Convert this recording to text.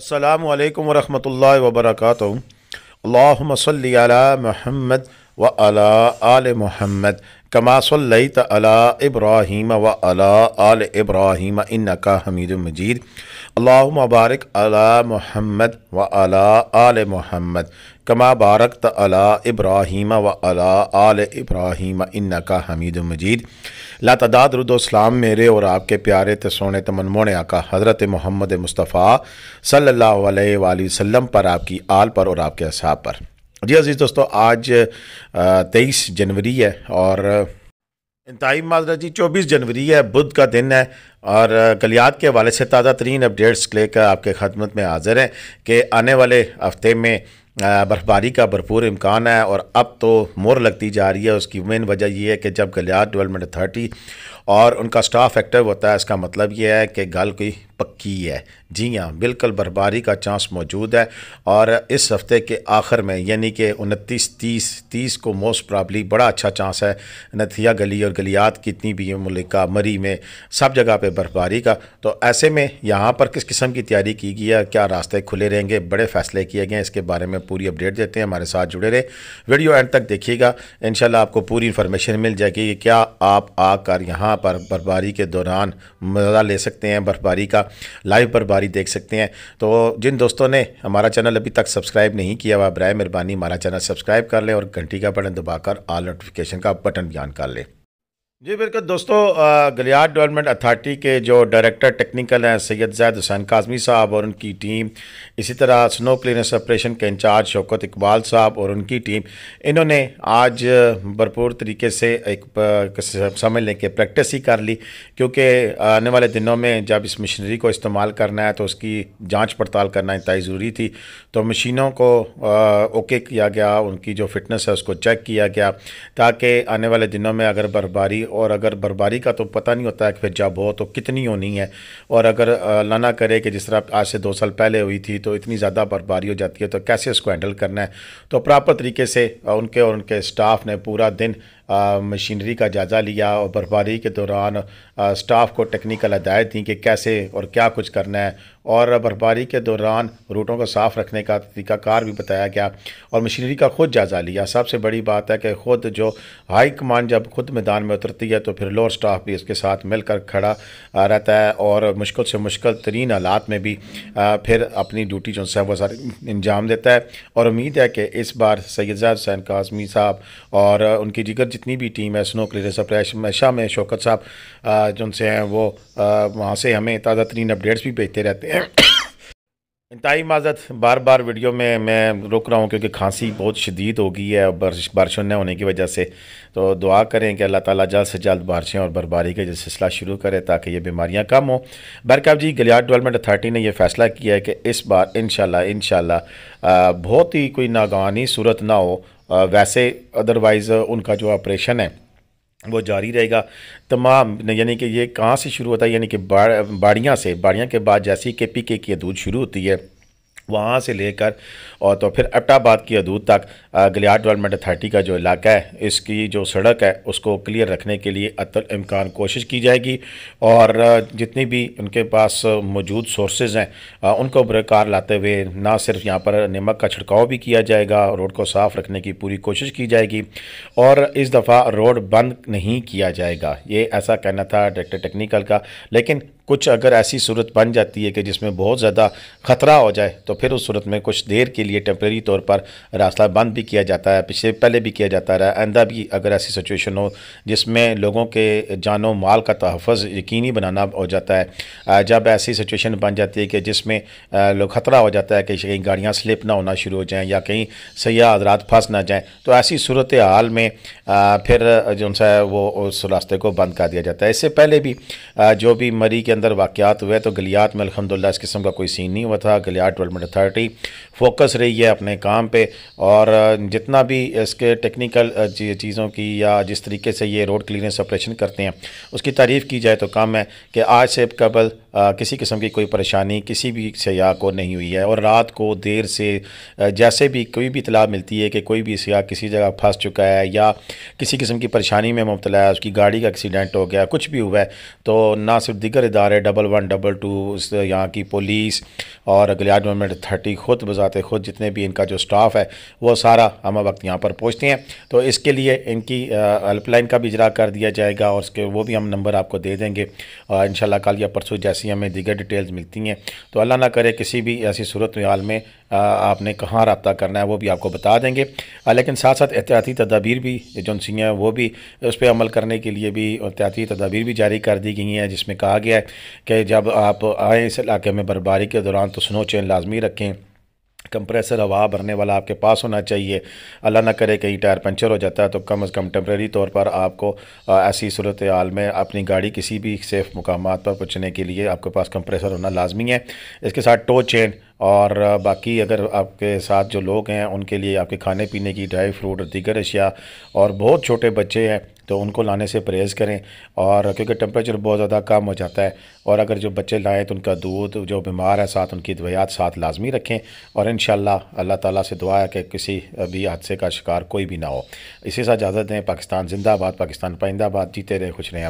अल्लाम वरहमल work muscle Mahmad व अला आल मोहम्मद कमासल्लई अला इब्राहीम व अला आल इब्राहिम इनका हमीद मजीद अल्लाह मुबारक अला मोहम्मद व अला आल मोहम्मद कमा बारक तला इब्राहीम व अला आल इब्राहिम इनका हमीद मजीद तदाद रुदोस्लाम मेरे और आपके प्यारे ते सोने मनमोने आका हज़रत मोहम्मद मुस्तफ़ा सल्ला वसम पर आपकी आल पर और आपके असाब पर जी अजीज़ दोस्तों आज तेईस जनवरी है और इंतई माजरा जी चौबीस जनवरी है बुध का दिन है और गलियात के हवाले से ताज़ा तरीन अपडेट्स लेकर आपके खदमत में हाजिर हैं कि आने वाले हफ्ते में बर्फबारी का भरपूर इम्कान है और अब तो मोर लगती जा रही है उसकी मेन वजह यह है कि जब गलियात डेवलपमेंट अथॉरिटी और उनका स्टाफ एक्टिव होता है इसका मतलब यह है कि गल कोई पक्की है जी हाँ बिल्कुल बर्फबारी का चांस मौजूद है और इस हफ़्ते के आखिर में यानी कि उनतीस तीस तीस को मोस्ट प्रॉबली बड़ा अच्छा चांस है नथिया गली और गलियात कितनी भी मलिका मरी में सब जगह पे बर्फबारी का तो ऐसे में यहाँ पर किस किस्म की तैयारी की गई है क्या रास्ते खुले रहेंगे बड़े फ़ैसले किए गए इसके बारे में पूरी अपडेट देते हैं हमारे साथ जुड़े रहे वीडियो एंड तक देखिएगा इन आपको पूरी इन्फॉर्मेशन मिल जाएगी कि क्या आप आकर यहाँ यहाँ पर बर्फबारी के दौरान मज़ा ले सकते हैं बर्फबारी का लाइव बर्फबारी देख सकते हैं तो जिन दोस्तों ने हमारा चैनल अभी तक सब्सक्राइब नहीं किया हुआ बर मेहरबानी हमारा चैनल सब्सक्राइब कर लें और घंटी का बटन दबाकर ऑल नोटिफिकेशन का बटन भी ऑन कर लें जी बिल्कुल दोस्तों गलियार डेवलपमेंट अथार्टी के जो डायरेक्टर टेक्निकल हैं सैयद जैद हुसैन काजमी साहब और उनकी टीम इसी तरह स्नो क्लीनर्स ऑपरेशन के इंचार्ज शौकत इकबाल साहब और उनकी टीम इन्होंने आज भरपूर तरीके से एक समझ लें कि प्रैक्टिस ही कर ली क्योंकि आने वाले दिनों में जब इस मशीनरी को इस्तेमाल करना है तो उसकी जाँच पड़ताल करना इंतई ज़रूरी थी तो मशीनों को ओके किया गया उनकी जो फिटनेस है उसको चेक किया गया ताकि आने वाले दिनों में अगर बर्फबारी और अगर बर्बारी का तो पता नहीं होता है कि फिर जब हो तो कितनी होनी है और अगर लाना करे कि जिस तरह आज से दो साल पहले हुई थी तो इतनी ज़्यादा बर्बारी हो जाती है तो कैसे उसको हैंडल करना है तो प्रॉपर तरीके से उनके और उनके स्टाफ ने पूरा दिन मशीनरी का जायज़ा लिया और बर्फबारी के दौरान स्टाफ को टेक्निकल हदायत दी कि कैसे और क्या कुछ करना है और बर्फबारी के दौरान रूटों को साफ़ रखने का तरीकाकार भी बताया गया और मशीनरी का खुद जायज़ा लिया सबसे बड़ी बात है कि खुद जो हाई कमांड जब खुद मैदान में उतरती है तो फिर लोअर स्टाफ भी इसके साथ मिलकर खड़ा रहता है और मुश्किल से मुश्किल तरीन हालात में भी फिर अपनी ड्यूटी जो है वह सारी देता है और उम्मीद है कि इस बार सैदा हुसैन काजमी साहब और उनकी जिगर जितनी भी टीम है स्नो क्लियरेंस ऑपरेशन शाह में शौकत साहब जिनसे हैं वो वहाँ से हमें ताज़ा तरीन अपडेट्स भी भेजते रहते हैं इंतई माजत बार बार वीडियो में मैं रुक रहा हूँ क्योंकि खांसी बहुत शदीद हो गई है बारिश बारिशों न होने की वजह से तो दुआ करें कि अल्लाह ताला जल्द से जल्द बारिशें और बर्बारी का जो सिलसिला शुरू करे ताकि ये बीमारियाँ कम हों बरकब जी गलियार डेवलपमेंट अथार्टी ने यह फ़ैसला किया है कि इस बार इन शाला बहुत ही कोई नागवानी सूरत ना हो वैसे अदरवाइज़ उनका जो ऑपरेशन है वो जारी रहेगा तमाम यानी कि ये कहाँ से शुरू होता है यानी कि बाड़ियाँ से बाड़ियाँ के बाद जैसे ही के पी के की दूध शुरू होती है वहाँ से लेकर और तो फिर अट्टाबाद की हदूद तक गलियार डेवलपमेंट अथॉरिटी का जो इलाका है इसकी जो सड़क है उसको क्लियर रखने के लिए अतल इम्कान कोशिश की जाएगी और जितनी भी उनके पास मौजूद सोर्सेज हैं उनको बरकार लाते हुए ना सिर्फ यहाँ पर नमक का छिड़काव भी किया जाएगा रोड को साफ़ रखने की पूरी कोशिश की जाएगी और इस दफ़ा रोड बंद नहीं किया जाएगा ये ऐसा कहना था डायरेक्टर टेक्निकल का लेकिन कुछ अगर ऐसी सूरत बन जाती है कि जिसमें बहुत ज़्यादा ख़तरा हो जाए तो फिर उस सूरत में कुछ देर के लिए टेम्प्रेरी तौर पर रास्ता बंद भी किया जाता है पिछले पहले भी किया जाता रहा आंदा भी अगर ऐसी सिचुएशन हो जिसमें लोगों के जानो माल का तहफ़ यकीनी बनाना हो जाता है जब ऐसी सिचुएशन बन जाती है कि जिसमें लोग ख़तरा हो जाता है कि कहीं गाड़ियाँ स्लिप ना होना शुरू हो जाएँ या कहीं सयाह हजरात फंस ना जाएँ तो ऐसी सूरत हाल में फिर जो सा है वो उस रास्ते को बंद कर दिया जाता है इससे पहले भी जो भी मरी के अंदर वाक़ात हुए तो गलियात में अलहमदिल्ला इस किस्म का कोई सीन नहीं हुआ था गलियात डेवलपमेंट अथॉरिटी फोकस रही है अपने काम पर और जितना भी इसके टेक्निकल चीज़ों की या जिस तरीके से ये रोड क्लियरेंस ऑपरेशन करते हैं उसकी तारीफ़ की जाए तो कम है कि आज से कबल आ, किसी किस्म की कोई परेशानी किसी भी सयाह को नहीं हुई है और रात को देर से जैसे भी कोई भी इतला मिलती है कि कोई भी सयाह किसी जगह फंस चुका है या किसी किस्म की परेशानी में मुबतला है उसकी गाड़ी का एक्सीडेंट हो गया कुछ भी हुआ है तो ना सिर्फ दिगर इदारे डबल वन डबल टू यहाँ की पुलिस और गलिया गवर्नमेंट थर्टी खुद बजाते खुद जितने भी इनका जो स्टाफ है वो सारा हम वक्त यहाँ पर पहुँचते हैं तो इसके लिए इनकी हेल्पलाइन का भी इजरा कर दिया जाएगा और उसके वो भी हम नंबर आपको दे देंगे इन कल या परसों जैसे ऐसी हमें दिगर डिटेल्स मिलती हैं तो अल्लाह ना करे किसी भी ऐसी सूरत हाल में आपने कहाँ रबता करना है वो भी आपको बता देंगे लेकिन साथ साथ एहतियाती तदाबीर भी एजेंसियाँ हैं वो भी उस पर अमल करने के लिए भी एहतियाती तदाबीर भी जारी कर दी गई हैं जिसमें कहा गया है कि जब आप आएँ इस इलाके में बर्फबारी के दौरान तो स्नो चैन लाजमी रखें कंप्रेसर हवा भरने वाला आपके पास होना चाहिए अल्लाह ना करे कहीं टायर पंचर हो जाता है तो कम अज़ कम टेम्प्रेरी तौर पर आपको ऐसी सूरत हाल में अपनी गाड़ी किसी भी सेफ़ मकाम पर पहुँचने के लिए आपके पास कंप्रेसर होना लाजमी है इसके साथ टो चेन और बाकी अगर आपके साथ जो लोग हैं उनके लिए आपके खाने पीने की ड्राई फ्रूट और दीगर अशिया और बहुत छोटे बच्चे हैं तो उनको लाने से परहेज़ करें और क्योंकि टेम्परेचर बहुत ज़्यादा कम हो जाता है और अगर जो बच्चे लाएँ तो उनका दूध जो बीमार है साथ उनकी दवायात साथ लाजमी रखें और इन अल्लाह ताला से दुआ है कि किसी भी हादसे का शिकार कोई भी ना हो इसी साथ इजाज़त दें पाकिस्तान जिंदाबाद पाकिस्तान पाइंदाबाद जीते रहे खुश रहें